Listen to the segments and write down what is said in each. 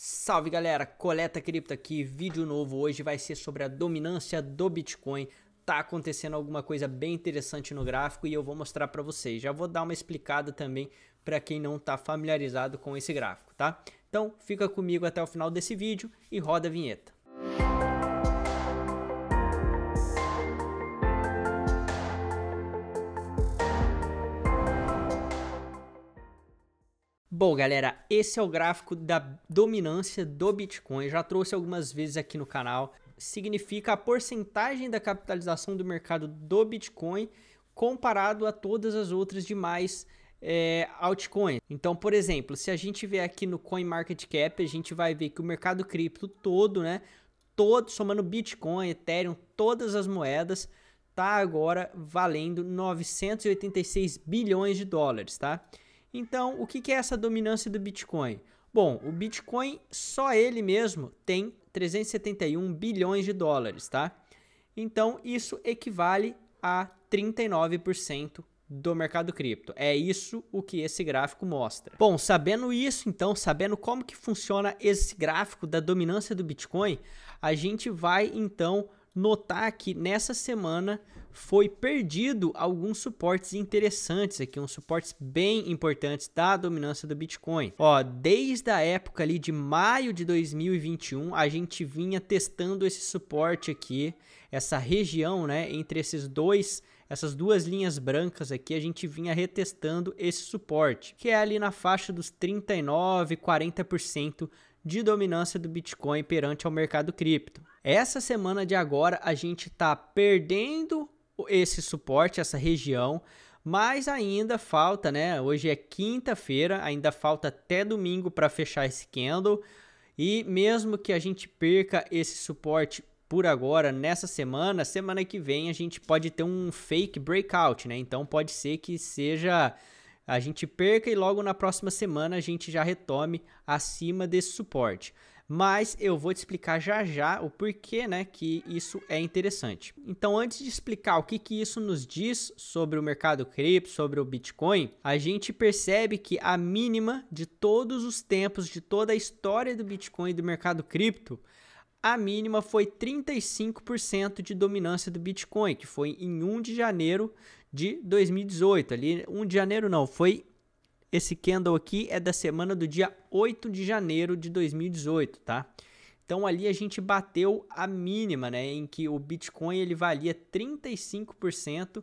Salve galera, Coleta Cripto aqui, vídeo novo hoje vai ser sobre a dominância do Bitcoin. Tá acontecendo alguma coisa bem interessante no gráfico e eu vou mostrar para vocês. Já vou dar uma explicada também para quem não está familiarizado com esse gráfico, tá? Então fica comigo até o final desse vídeo e roda a vinheta. Música Bom, galera, esse é o gráfico da dominância do Bitcoin. Já trouxe algumas vezes aqui no canal. Significa a porcentagem da capitalização do mercado do Bitcoin comparado a todas as outras demais é, altcoins. Então, por exemplo, se a gente ver aqui no CoinMarketCap, a gente vai ver que o mercado cripto todo, né? Todo, somando Bitcoin, Ethereum, todas as moedas, tá agora valendo 986 bilhões de dólares, tá? Então, o que é essa dominância do Bitcoin? Bom, o Bitcoin, só ele mesmo, tem 371 bilhões de dólares, tá? Então, isso equivale a 39% do mercado cripto. É isso o que esse gráfico mostra. Bom, sabendo isso, então, sabendo como que funciona esse gráfico da dominância do Bitcoin, a gente vai então notar que nessa semana foi perdido alguns suportes interessantes aqui, uns suportes bem importantes da dominância do Bitcoin. Ó, desde a época ali de maio de 2021, a gente vinha testando esse suporte aqui, essa região, né, entre esses dois essas duas linhas brancas aqui, a gente vinha retestando esse suporte, que é ali na faixa dos 39, 40% de dominância do Bitcoin perante ao mercado cripto. Essa semana de agora a gente está perdendo esse suporte, essa região, mas ainda falta, né? Hoje é quinta-feira, ainda falta até domingo para fechar esse candle. E mesmo que a gente perca esse suporte por agora, nessa semana, semana que vem a gente pode ter um fake breakout, né? Então pode ser que seja a gente perca e logo na próxima semana a gente já retome acima desse suporte. Mas eu vou te explicar já já o porquê né, que isso é interessante. Então, antes de explicar o que, que isso nos diz sobre o mercado cripto, sobre o Bitcoin, a gente percebe que a mínima de todos os tempos, de toda a história do Bitcoin e do mercado cripto, a mínima foi 35% de dominância do Bitcoin, que foi em 1 de janeiro de 2018. Ali, 1 de janeiro não, foi esse candle aqui é da semana do dia 8 de janeiro de 2018, tá? Então ali a gente bateu a mínima, né, em que o Bitcoin ele valia 35%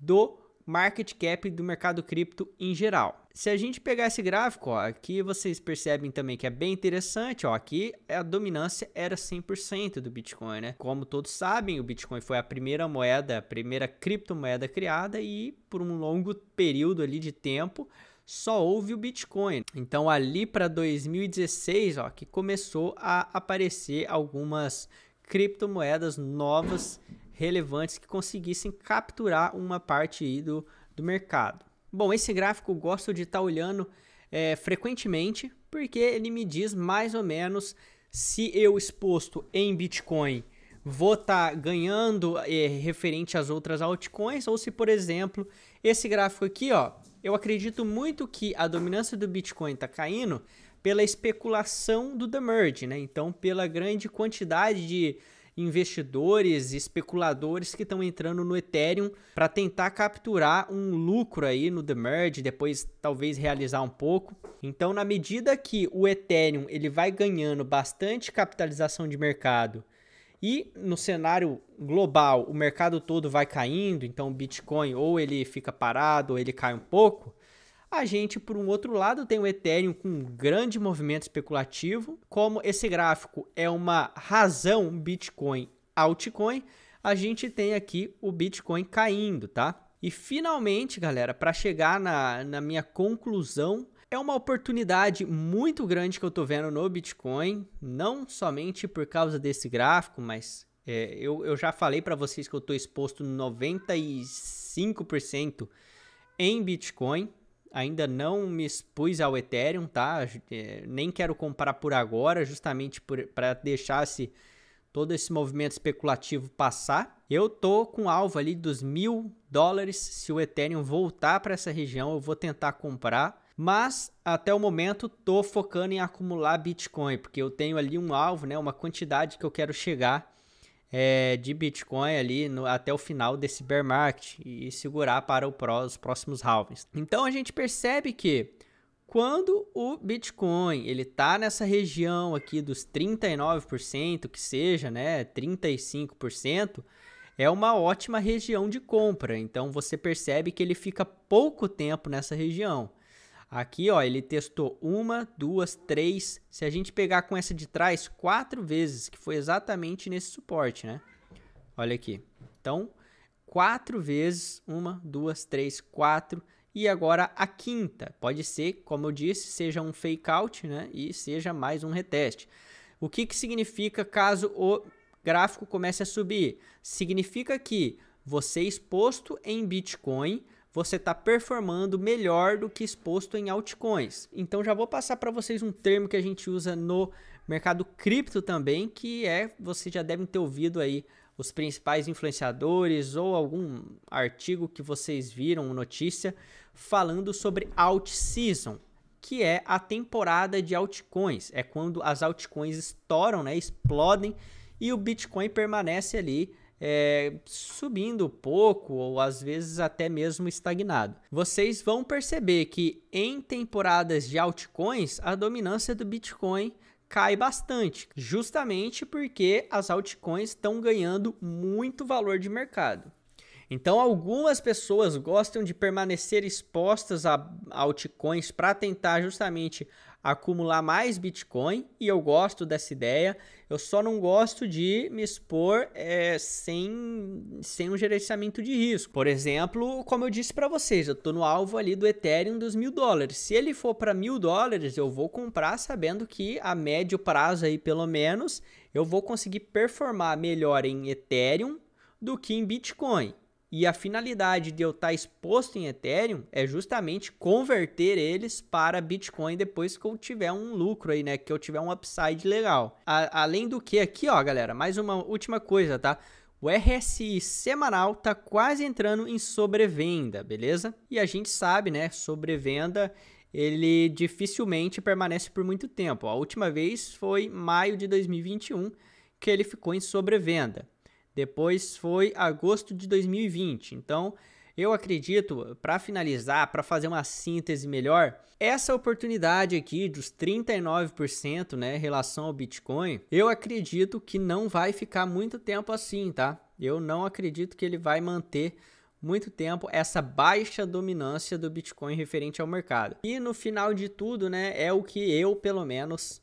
do market cap do mercado cripto em geral. Se a gente pegar esse gráfico, ó, aqui vocês percebem também que é bem interessante, ó, aqui a dominância era 100% do Bitcoin, né? Como todos sabem, o Bitcoin foi a primeira moeda, a primeira criptomoeda criada e por um longo período ali de tempo só houve o Bitcoin. Então ali para 2016, ó, que começou a aparecer algumas criptomoedas novas relevantes que conseguissem capturar uma parte do, do mercado. Bom, esse gráfico eu gosto de estar tá olhando é, frequentemente, porque ele me diz mais ou menos se eu exposto em Bitcoin vou estar tá ganhando é, referente às outras altcoins, ou se, por exemplo, esse gráfico aqui, ó, eu acredito muito que a dominância do Bitcoin está caindo pela especulação do The Merge, né? Então, pela grande quantidade de investidores, especuladores que estão entrando no Ethereum para tentar capturar um lucro aí no The Merge, depois talvez realizar um pouco. Então, na medida que o Ethereum ele vai ganhando bastante capitalização de mercado e no cenário global o mercado todo vai caindo, então o Bitcoin ou ele fica parado ou ele cai um pouco, a gente, por um outro lado, tem o Ethereum com um grande movimento especulativo. Como esse gráfico é uma razão Bitcoin altcoin, a gente tem aqui o Bitcoin caindo, tá? E finalmente, galera, para chegar na, na minha conclusão, é uma oportunidade muito grande que eu estou vendo no Bitcoin, não somente por causa desse gráfico, mas é, eu, eu já falei para vocês que eu estou exposto 95% em Bitcoin ainda não me expus ao Ethereum, tá? É, nem quero comprar por agora, justamente para deixar se todo esse movimento especulativo passar. Eu tô com alvo ali dos mil dólares. Se o Ethereum voltar para essa região, eu vou tentar comprar. Mas até o momento tô focando em acumular Bitcoin, porque eu tenho ali um alvo, né, uma quantidade que eu quero chegar é, de Bitcoin ali no, até o final desse bear market e segurar para pró, os próximos halvings. Então a gente percebe que quando o Bitcoin ele tá nessa região aqui dos 39%, que seja, né, 35%, é uma ótima região de compra. Então você percebe que ele fica pouco tempo nessa região. Aqui, ó, ele testou uma, duas, três. Se a gente pegar com essa de trás, quatro vezes, que foi exatamente nesse suporte, né? Olha aqui. Então, quatro vezes, uma, duas, três, quatro. E agora a quinta. Pode ser, como eu disse, seja um fake out, né? E seja mais um reteste. O que, que significa caso o gráfico comece a subir? Significa que você é exposto em Bitcoin você está performando melhor do que exposto em altcoins. Então já vou passar para vocês um termo que a gente usa no mercado cripto também, que é, vocês já devem ter ouvido aí os principais influenciadores ou algum artigo que vocês viram, notícia, falando sobre alt season, que é a temporada de altcoins. É quando as altcoins estouram, né, explodem e o Bitcoin permanece ali é, subindo pouco ou às vezes até mesmo estagnado. Vocês vão perceber que em temporadas de altcoins, a dominância do Bitcoin cai bastante, justamente porque as altcoins estão ganhando muito valor de mercado. Então, algumas pessoas gostam de permanecer expostas a altcoins para tentar justamente acumular mais Bitcoin e eu gosto dessa ideia. Eu só não gosto de me expor é, sem, sem um gerenciamento de risco. Por exemplo, como eu disse para vocês, eu estou no alvo ali do Ethereum dos mil dólares. Se ele for para mil dólares, eu vou comprar sabendo que a médio prazo aí pelo menos eu vou conseguir performar melhor em Ethereum do que em Bitcoin. E a finalidade de eu estar tá exposto em Ethereum é justamente converter eles para Bitcoin depois que eu tiver um lucro aí, né? Que eu tiver um upside legal. A, além do que aqui, ó, galera, mais uma última coisa, tá? O RSI semanal tá quase entrando em sobrevenda, beleza? E a gente sabe, né, sobrevenda ele dificilmente permanece por muito tempo. A última vez foi maio de 2021 que ele ficou em sobrevenda. Depois foi agosto de 2020. Então, eu acredito, para finalizar, para fazer uma síntese melhor, essa oportunidade aqui dos 39%, né, em relação ao Bitcoin, eu acredito que não vai ficar muito tempo assim, tá? Eu não acredito que ele vai manter muito tempo essa baixa dominância do Bitcoin referente ao mercado. E no final de tudo, né, é o que eu, pelo menos,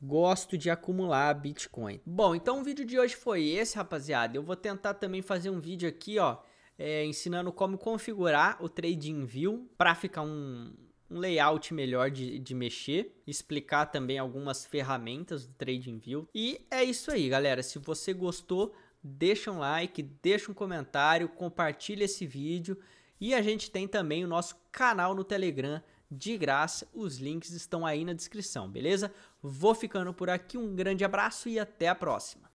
Gosto de acumular Bitcoin. Bom, então o vídeo de hoje foi esse, rapaziada. Eu vou tentar também fazer um vídeo aqui, ó, é, ensinando como configurar o TradingView para ficar um, um layout melhor de, de mexer, explicar também algumas ferramentas do TradingView. E é isso aí, galera. Se você gostou, deixa um like, deixa um comentário, compartilha esse vídeo. E a gente tem também o nosso canal no Telegram de graça. Os links estão aí na descrição, beleza? Vou ficando por aqui, um grande abraço e até a próxima.